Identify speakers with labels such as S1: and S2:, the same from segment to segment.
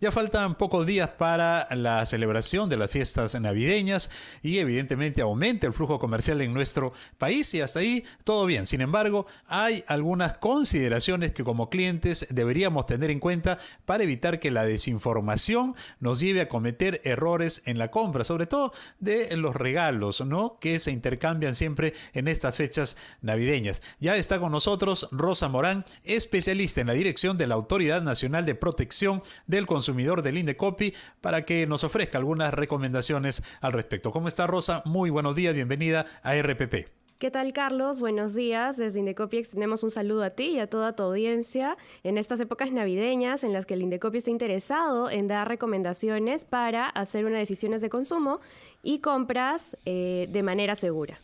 S1: Ya faltan pocos días para la celebración de las fiestas navideñas y evidentemente aumenta el flujo comercial en nuestro país y hasta ahí todo bien. Sin embargo, hay algunas consideraciones que como clientes deberíamos tener en cuenta para evitar que la desinformación nos lleve a cometer errores en la compra, sobre todo de los regalos, ¿no? que se intercambian siempre en estas fechas navideñas. Ya está con nosotros Rosa Morán, especialista en la dirección de la Autoridad Nacional de Protección del Consumidor del Lindecopy para que nos ofrezca algunas recomendaciones al respecto. ¿Cómo está Rosa? Muy buenos días, bienvenida a RPP.
S2: ¿Qué tal, Carlos? Buenos días. Desde Indecopi extendemos un saludo a ti y a toda tu audiencia en estas épocas navideñas en las que el Indecopi está interesado en dar recomendaciones para hacer unas decisiones de consumo y compras eh, de manera segura.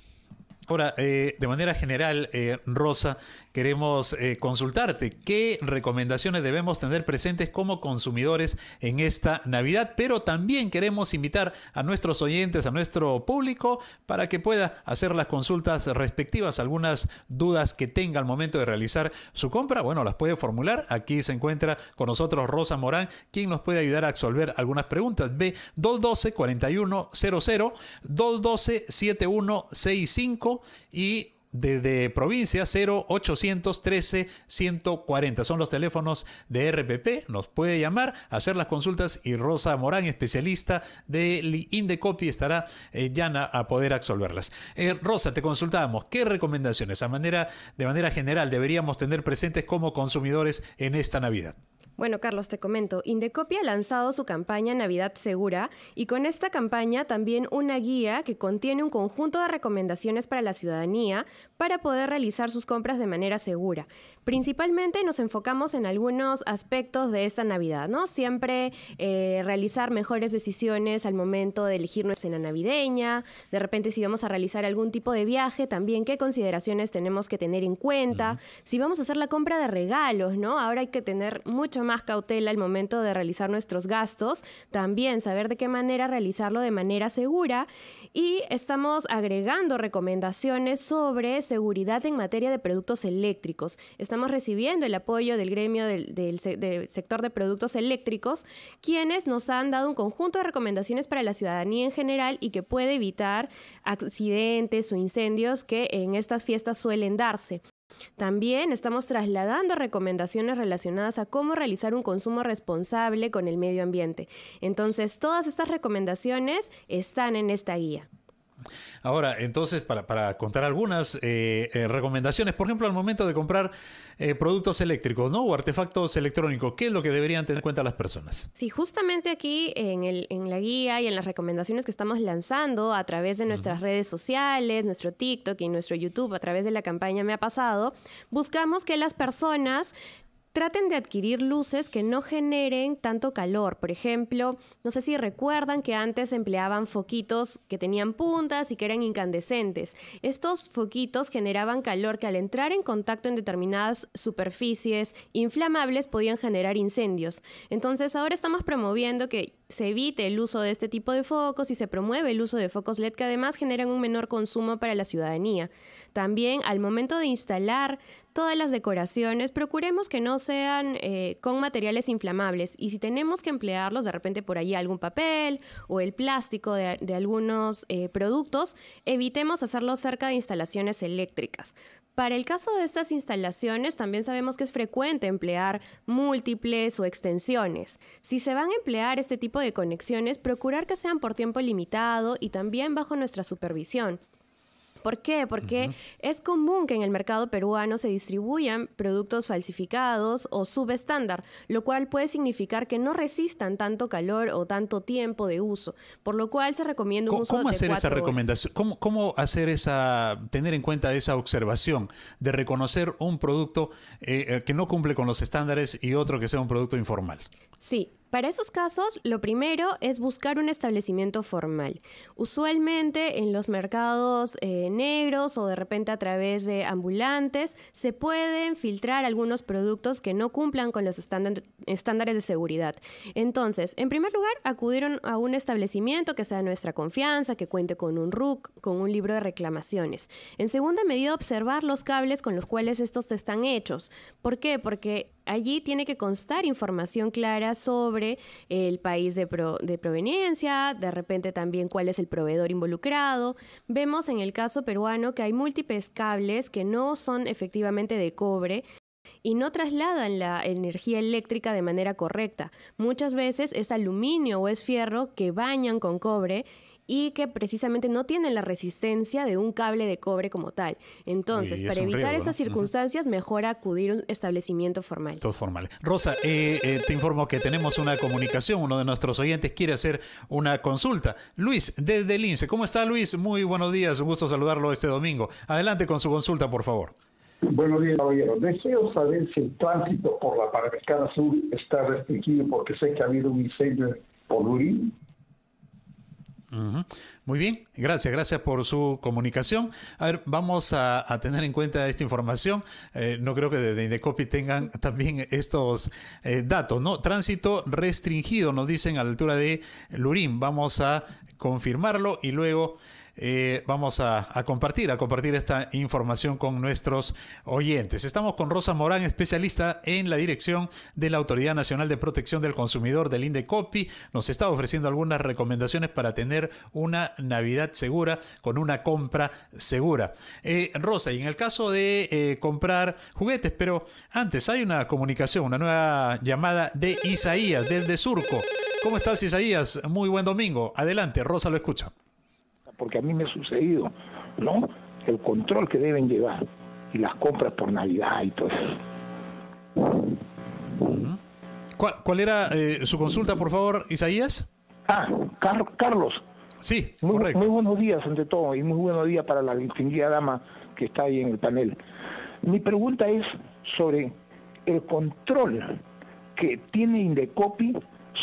S1: Ahora, eh, de manera general, eh, Rosa, queremos eh, consultarte qué recomendaciones debemos tener presentes como consumidores en esta Navidad, pero también queremos invitar a nuestros oyentes, a nuestro público, para que pueda hacer las consultas respectivas, algunas dudas que tenga al momento de realizar su compra, bueno, las puede formular. Aquí se encuentra con nosotros Rosa Morán, quien nos puede ayudar a resolver algunas preguntas. B212-4100, 212-7165 y desde provincia 0813 140. Son los teléfonos de RPP, nos puede llamar, hacer las consultas y Rosa Morán, especialista de Indecopy, estará eh, llana a poder absolverlas. Eh, Rosa, te consultábamos, ¿qué recomendaciones a manera, de manera general deberíamos tener presentes como consumidores en esta Navidad?
S2: Bueno, Carlos, te comento, Indecopia ha lanzado su campaña Navidad Segura y con esta campaña también una guía que contiene un conjunto de recomendaciones para la ciudadanía para poder realizar sus compras de manera segura. Principalmente nos enfocamos en algunos aspectos de esta Navidad, ¿no? Siempre eh, realizar mejores decisiones al momento de elegir nuestra cena navideña, de repente si vamos a realizar algún tipo de viaje, también qué consideraciones tenemos que tener en cuenta, si vamos a hacer la compra de regalos, ¿no? Ahora hay que tener mucho más más cautela al momento de realizar nuestros gastos, también saber de qué manera realizarlo de manera segura y estamos agregando recomendaciones sobre seguridad en materia de productos eléctricos. Estamos recibiendo el apoyo del gremio del, del sector de productos eléctricos, quienes nos han dado un conjunto de recomendaciones para la ciudadanía en general y que puede evitar accidentes o incendios que en estas fiestas suelen darse. También estamos trasladando recomendaciones relacionadas a cómo realizar un consumo responsable con el medio ambiente. Entonces, todas estas recomendaciones están en esta guía.
S1: Ahora, entonces, para, contar algunas eh, eh, recomendaciones, por ejemplo, al momento de comprar eh, productos eléctricos ¿no? o artefactos electrónicos, ¿qué es lo que deberían tener en cuenta las personas?
S2: Sí, justamente aquí en, el, la guía y en las recomendaciones que estamos lanzando a través de nuestras redes sociales, nuestro TikTok y nuestro YouTube, a través de la campaña Me ha pasado, buscamos que las personas traten de adquirir luces que no generen tanto calor. Por ejemplo, no sé si recuerdan que antes empleaban foquitos que tenían puntas y que eran incandescentes. Estos foquitos generaban calor que al entrar en contacto en determinadas superficies inflamables podían generar incendios. Entonces ahora estamos promoviendo que se evite el uso de este tipo de focos y se promueve el uso de focos LED que además generan un menor consumo para la ciudadanía. También al momento de instalar todas las decoraciones, procuremos que no sean eh, con materiales inflamables y si tenemos que emplearlos de repente por allí algún papel o el plástico de, algunos eh, productos, evitemos hacerlo cerca de instalaciones eléctricas. Para el caso de estas instalaciones, también sabemos que es frecuente emplear múltiples o extensiones. Si se van a emplear este tipo de conexiones, procurar que sean por tiempo limitado y también bajo nuestra supervisión. ¿Por qué? Porque es común que en el mercado peruano se distribuyan productos falsificados o subestándar, lo cual puede significar que no resistan tanto calor o tanto tiempo de uso, por lo cual se recomienda un uso ¿cómo hacer esa
S1: recomendación? ¿Cómo, hacer esa, tener en cuenta esa observación de reconocer un producto eh, eh, que no cumple con los estándares y otro que sea un producto informal?
S2: Sí, para esos casos, lo primero es buscar un establecimiento formal. Usualmente en los mercados eh, negros o de repente a través de ambulantes, se pueden filtrar algunos productos que no cumplan con los estándares de seguridad. Entonces, en primer lugar, acudieron a un establecimiento que sea de nuestra confianza, que cuente con un RUC, con un libro de reclamaciones. En segunda medida, observar los cables con los cuales estos están hechos. ¿Por qué? Porque allí tiene que constar información clara sobre el país de, de, proveniencia, de repente también cuál es el proveedor involucrado. Vemos en el caso peruano que hay múltiples cables que no son efectivamente de cobre y no trasladan la energía eléctrica de manera correcta. Muchas veces es aluminio o es fierro que bañan con cobre y que precisamente no tienen la resistencia de un cable de cobre como tal. Entonces, para evitar esas circunstancias, mejor acudir a un establecimiento formal.
S1: Todo formal. Rosa, eh, eh, te informo que tenemos una comunicación, uno de nuestros oyentes quiere hacer una consulta. Luis, desde el INSE, ¿cómo está Luis? Muy buenos días, un gusto saludarlo este domingo. Adelante con su consulta, por favor.
S3: Buenos días, caballero. Deseo saber si el tránsito por la Panamericana Sur está restringido porque sé que ha habido un incendio por
S1: muy bien, gracias, gracias por su comunicación. A ver, vamos a, tener en cuenta esta información. Eh, no creo que desde Copy tengan también estos eh, datos, ¿no? Tránsito restringido, nos dicen a la altura de Lurín. Vamos a confirmarlo y luego... Eh, vamos a, compartir, a compartir esta información con nuestros oyentes. Estamos con Rosa Morán, especialista en la dirección de la Autoridad Nacional de Protección del Consumidor del INDECOPI. Nos está ofreciendo algunas recomendaciones para tener una Navidad segura con una compra segura. Eh, Rosa, y en el caso de eh, comprar juguetes, pero antes hay una comunicación, una nueva llamada de Isaías desde Surco. ¿Cómo estás, Isaías? Muy buen domingo. Adelante, Rosa lo escucha porque a mí me ha
S4: sucedido, ¿no? El control que deben llevar y las compras por Navidad y todo
S1: eso. ¿Cuál, era eh, su consulta, por favor, Isaías? Ah, Carlos. Sí, muy, correcto. Muy buenos días, ante todo,
S4: y muy buenos días para la distinguida dama que está ahí en el panel. Mi pregunta es sobre el control que tiene Indecopi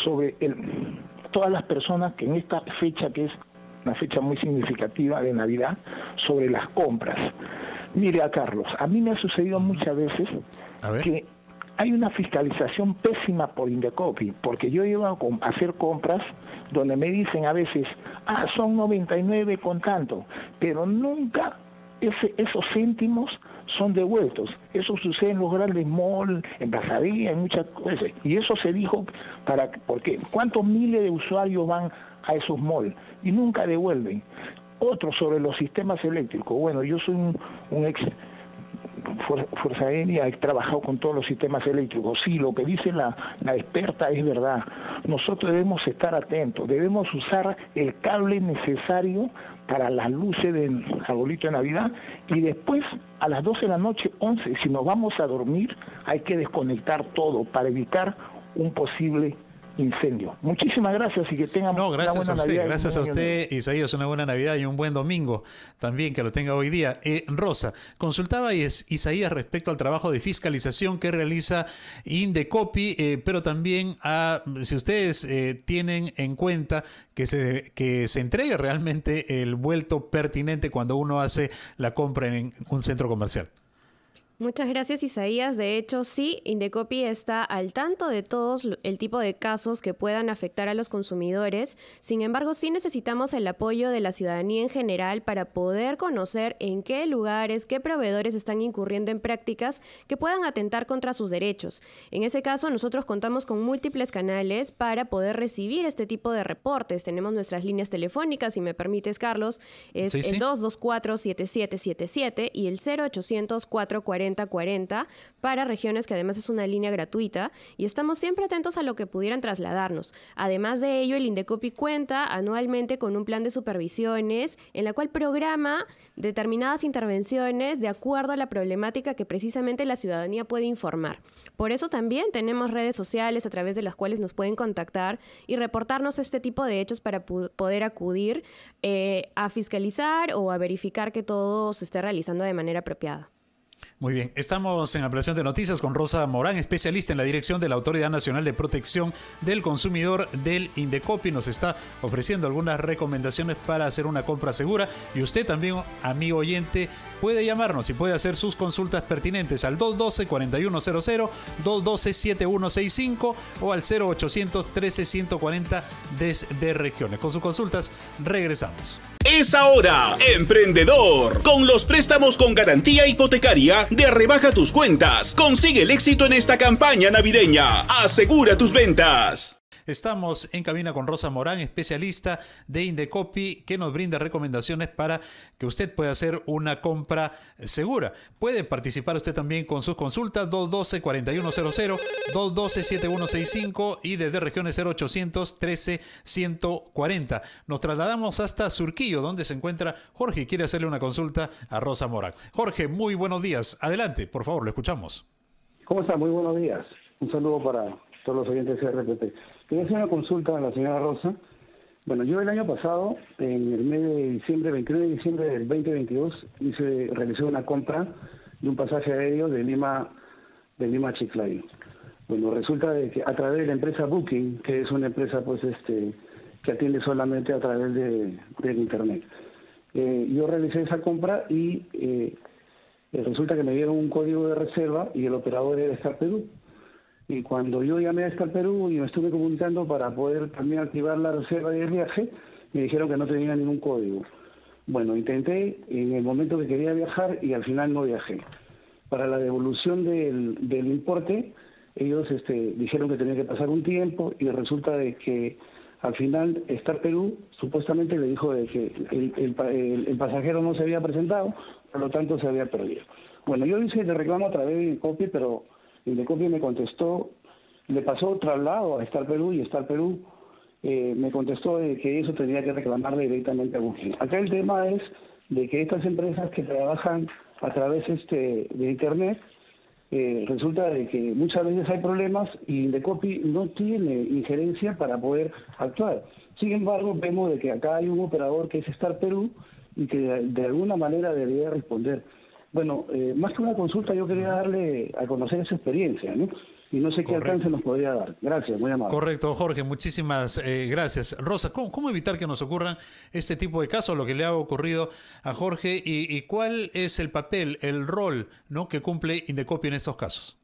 S4: sobre el, todas las personas que en esta fecha que es una fecha muy significativa de Navidad, sobre las compras. Mire a Carlos, a mí me ha sucedido muchas veces que hay una fiscalización pésima por Indecopi, porque yo iba a hacer compras donde me dicen a veces, ah, son 99 con tanto, pero nunca ese, esos céntimos son devueltos. Eso sucede en los grandes malls, en Plazaría, en muchas cosas. Y eso se dijo para, qué? ¿cuántos miles de usuarios van a esos malls y nunca devuelven. Otro sobre los sistemas eléctricos. Bueno, yo soy un, ex Fuerza Aérea, he trabajado con todos los sistemas eléctricos. Sí, lo que dice la, la, experta es verdad. Nosotros debemos estar atentos, debemos usar el cable necesario para las luces del jabolito de Navidad y después a las 12 de la noche, 11, si nos vamos a dormir, hay que desconectar todo para evitar un posible incendio. Muchísimas gracias y que tengan gracias una Gracias a usted,
S1: Isaías, una buena Navidad y un buen domingo también que lo tenga hoy día. Eh, Rosa, consultaba es Isaías respecto al trabajo de fiscalización que realiza Indecopi, eh, pero también a si ustedes eh, tienen en cuenta que se, que se entregue realmente el vuelto pertinente cuando uno hace la compra en un centro comercial.
S2: Muchas gracias Isaías. De hecho, sí, Indecopi está al tanto de todos el tipo de casos que puedan afectar a los consumidores. Sin embargo, sí necesitamos el apoyo de la ciudadanía en general para poder conocer en qué lugares, qué proveedores están incurriendo en prácticas que puedan atentar contra sus derechos. En ese caso, nosotros contamos con múltiples canales para poder recibir este tipo de reportes. Tenemos nuestras líneas telefónicas, si me permites, Carlos, es el 224-7777 y el 0800 440 40 para regiones que además es una línea gratuita y estamos siempre atentos a lo que pudieran trasladarnos. Además de ello, el Indecopi cuenta anualmente con un plan de supervisiones en la cual programa determinadas intervenciones de acuerdo a la problemática que precisamente la ciudadanía puede informar. Por eso también tenemos redes sociales a través de las cuales nos pueden contactar y reportarnos este tipo de hechos para poder acudir eh, a fiscalizar o a verificar que todo se esté realizando de manera apropiada.
S1: Muy bien, estamos en ampliación de noticias con Rosa Morán, especialista en la dirección de la Autoridad Nacional de Protección del Consumidor del Indecopi. Nos está ofreciendo algunas recomendaciones para hacer una compra segura y usted también, amigo oyente, puede llamarnos y puede hacer sus consultas pertinentes al 212-4100, 212-7165 o al 0800 140 desde regiones. Con sus consultas regresamos es ahora. Emprendedor. Con los préstamos con garantía hipotecaria de rebaja tus cuentas. Consigue el éxito en esta campaña navideña. Asegura tus ventas. Estamos en cabina con Rosa Morán, especialista de Indecopi, que nos brinda recomendaciones para que usted pueda hacer una compra segura. Puede participar usted también con sus consultas 212-4100, 212-7165 y desde regiones 0800 13 140. Nos trasladamos hasta Surquillo, donde se encuentra Jorge quiere hacerle una consulta a Rosa Morán. Jorge, muy buenos días. Adelante, por favor, lo escuchamos.
S3: ¿Cómo está? Muy buenos días. Un saludo para todos los oyentes de RPT. Quería hacer una consulta a la señora Rosa. Bueno, yo el año pasado, en el mes de diciembre, 29 de diciembre del 2022, hice, realicé una compra de un pasaje aéreo de Lima, de Lima a Chiclayo. Bueno, resulta de que a través de la empresa Booking, que es una empresa pues este que atiende solamente a través de, del internet. Eh, yo realicé esa compra y eh, resulta que me dieron un código de reserva y el operador era Star Perú. Y cuando yo llamé a Star Perú y me estuve comunicando para poder también activar la reserva de viaje, me dijeron que no tenía ningún código. Bueno, intenté en el momento que quería viajar y al final no viajé. Para la devolución del, importe, ellos este, dijeron que tenía que pasar un tiempo y resulta de que al final Star Perú supuestamente le dijo de que el, pasajero no se había presentado, por lo tanto se había perdido. Bueno, yo hice el reclamo a través de mi copia, pero el me contestó, le pasó traslado a Star Perú y Star Perú eh, me contestó de que eso tenía que reclamar directamente a Google. Acá el tema es de que estas empresas que trabajan a través este de Internet, eh, resulta de que muchas veces hay problemas y Indecopi no tiene injerencia para poder actuar. Sin embargo, vemos de que acá hay un operador que es Star Perú y que de alguna manera debería responder. Bueno, eh, más que una consulta, yo quería darle a conocer esa experiencia, ¿no? Y no sé qué alcance nos podría dar. Gracias, muy amable.
S1: Correcto, Jorge, muchísimas eh, gracias. Rosa, ¿cómo, evitar que nos ocurran este tipo de casos, lo que le ha ocurrido a Jorge, y, y cuál es el papel, el rol ¿no? que cumple Indecopia en estos casos?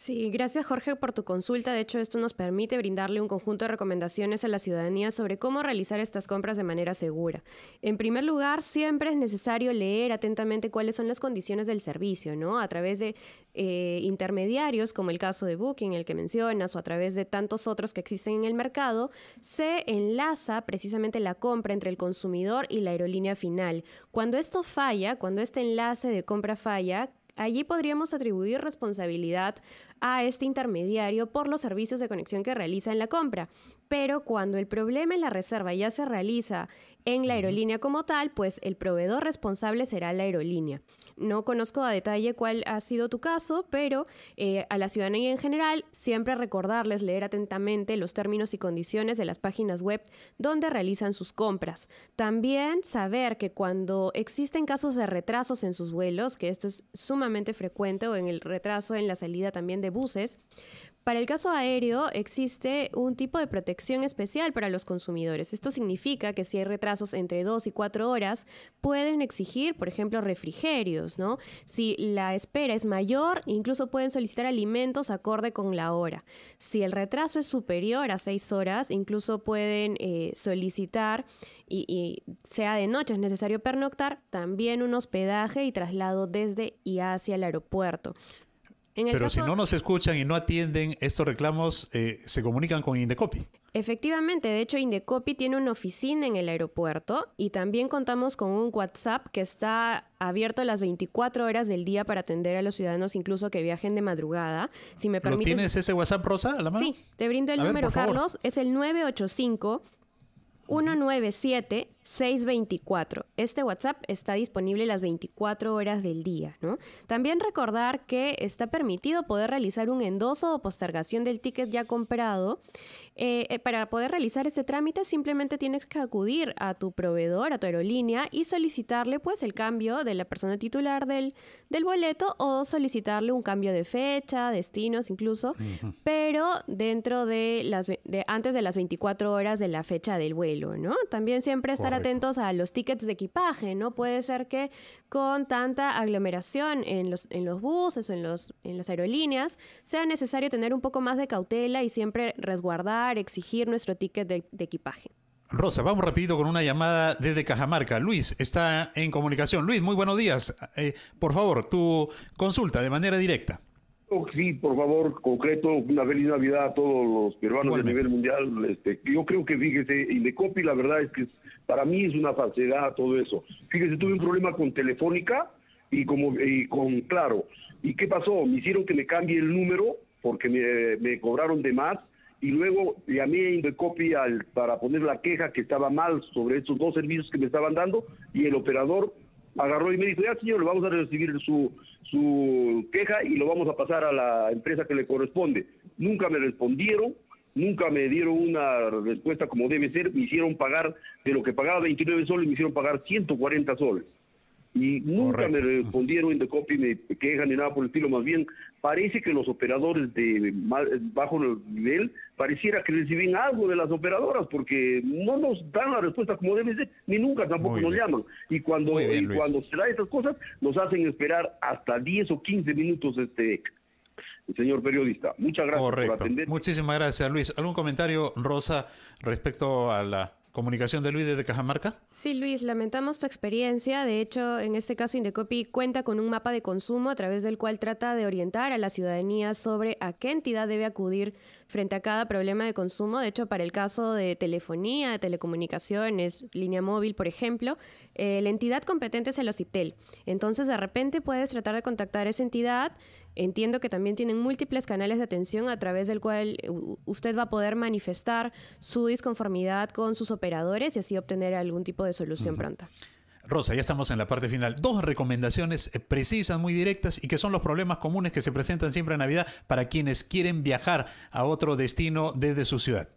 S2: Sí, gracias Jorge por tu consulta. De hecho, esto nos permite brindarle un conjunto de recomendaciones a la ciudadanía sobre cómo realizar estas compras de manera segura. En primer lugar, siempre es necesario leer atentamente cuáles son las condiciones del servicio, ¿no? A través de eh, intermediarios, como el caso de Booking, el que mencionas, o a través de tantos otros que existen en el mercado, se enlaza precisamente la compra entre el consumidor y la aerolínea final. Cuando esto falla, cuando este enlace de compra falla, Allí podríamos atribuir responsabilidad a este intermediario por los servicios de conexión que realiza en la compra. Pero cuando el problema en la reserva ya se realiza en la aerolínea como tal, pues el proveedor responsable será la aerolínea. No conozco a detalle cuál ha sido tu caso, pero eh, a la ciudadanía en general siempre recordarles leer atentamente los términos y condiciones de las páginas web donde realizan sus compras. También saber que cuando existen casos de retrasos en sus vuelos, que esto es sumamente frecuente o en el retraso en la salida también de buses, para el caso aéreo existe un tipo de protección especial para los consumidores. Esto significa que si hay retrasos entre dos y cuatro horas, pueden exigir, por ejemplo, refrigerios, ¿no? Si la espera es mayor, incluso pueden solicitar alimentos acorde con la hora. Si el retraso es superior a seis horas, incluso pueden eh, solicitar, y, y sea de noche, es necesario pernoctar, también un hospedaje y traslado desde y hacia el aeropuerto. Pero si no nos
S1: escuchan y no atienden estos reclamos, eh, se comunican con Indecopi.
S2: Efectivamente, de hecho Indecopi tiene una oficina en el aeropuerto y también contamos con un WhatsApp que está abierto las 24 horas del día para atender a los ciudadanos incluso que viajen de madrugada. Si me permites, tienes
S1: ese WhatsApp rosa a la mano? Sí,
S2: te brindo el número Carlos, es el 985 197-624. Este WhatsApp está disponible las 24 horas del día, ¿no? También recordar que está permitido poder realizar un endoso o postergación del ticket ya comprado eh, eh, para poder realizar este trámite simplemente tienes que acudir a tu proveedor, a tu aerolínea y solicitarle pues el cambio de la persona titular del, del boleto o solicitarle un cambio de fecha, destinos incluso, pero dentro de las de antes de las 24 horas de la fecha del vuelo, ¿no? También siempre estar atentos a los tickets de equipaje, ¿no? Puede ser que con tanta aglomeración en los, en los buses o en, los, en las aerolíneas sea necesario tener un poco más de cautela y siempre resguardar exigir nuestro ticket de, equipaje.
S1: Rosa, vamos rapidito con una llamada desde Cajamarca. Luis está en comunicación. Luis, muy buenos días. Eh, por favor, tu consulta de manera directa.
S5: Oh, sí, por favor, concreto, una feliz Navidad a todos los peruanos a nivel mundial. Este, yo creo que, fíjese, y de copy la verdad es que para mí es una falsedad todo eso. Fíjese, tuve un problema con Telefónica y, como, con Claro. ¿Y qué pasó? Me hicieron que me cambie el número porque me, me cobraron de más y luego llamé a Indecopi al, para poner la queja que estaba mal sobre esos dos servicios que me estaban dando y el operador agarró y me dijo, ya señor, vamos a recibir su, su queja y lo vamos a pasar a la empresa que le corresponde. Nunca me respondieron, nunca me dieron una respuesta como debe ser, me hicieron pagar de lo que pagaba 29 soles, me hicieron pagar 140 soles y nunca me respondieron de The Copy me quejan ni nada por el estilo. Más bien, parece que los operadores de bajo nivel pareciera que reciben algo de las operadoras porque no nos dan la respuesta como debe ser, ni nunca tampoco nos llaman. Y cuando, y cuando se da estas cosas, nos hacen esperar hasta 10 o 15 minutos este
S1: señor periodista. Muchas gracias por atender. Muchísimas gracias, Luis. ¿Algún comentario, Rosa, respecto a la Comunicación de Luis desde Cajamarca.
S2: Sí, Luis, lamentamos tu experiencia. De hecho, en este caso, Indecopi cuenta con un mapa de consumo a través del cual trata de orientar a la ciudadanía sobre a qué entidad debe acudir frente a cada problema de consumo. De hecho, para el caso de telefonía, de telecomunicaciones, línea móvil, por ejemplo, eh, la entidad competente es el Ocitel. Entonces, de repente puedes tratar de contactar a esa entidad Entiendo que también tienen múltiples canales de atención a través del cual eh, usted va a poder manifestar su disconformidad con sus operadores y así obtener algún tipo de solución pronta.
S1: Rosa, ya estamos en la parte final. Dos recomendaciones eh, precisas, muy directas y que son los problemas comunes que se presentan siempre en Navidad para quienes quieren viajar a otro destino desde su ciudad.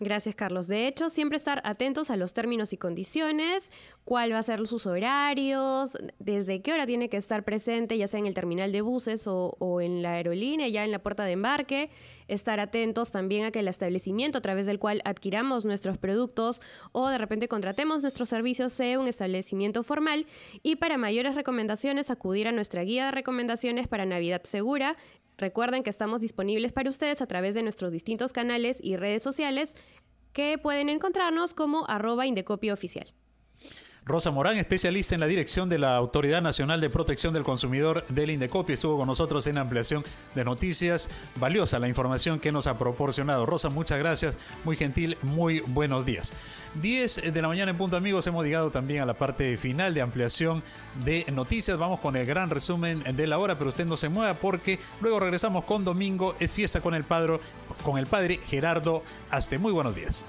S2: Gracias, Carlos. De hecho, siempre estar atentos a los términos y condiciones, cuál va a ser sus horarios, desde qué hora tiene que estar presente, ya sea en el terminal de buses o, o en la aerolínea, ya en la puerta de embarque estar atentos también a que el establecimiento a través del cual adquiramos nuestros productos o de repente contratemos nuestros servicios sea un establecimiento formal y para mayores recomendaciones acudir a nuestra guía de recomendaciones para Navidad Segura Recuerden que estamos disponibles para ustedes a través de nuestros distintos canales y redes sociales que pueden encontrarnos como arroba indecopio oficial.
S1: Rosa Morán, especialista en la dirección de la Autoridad Nacional de Protección del Consumidor del Indecopio, estuvo con nosotros en ampliación de noticias. Valiosa la información que nos ha proporcionado. Rosa, muchas gracias, muy gentil, muy buenos días. 10 de la mañana en punto, amigos, hemos llegado también a la parte final de ampliación de noticias. Vamos con el gran resumen de la hora, pero usted no se mueva porque luego regresamos con domingo, es fiesta con el padre, con el padre Gerardo Hasta Muy buenos días.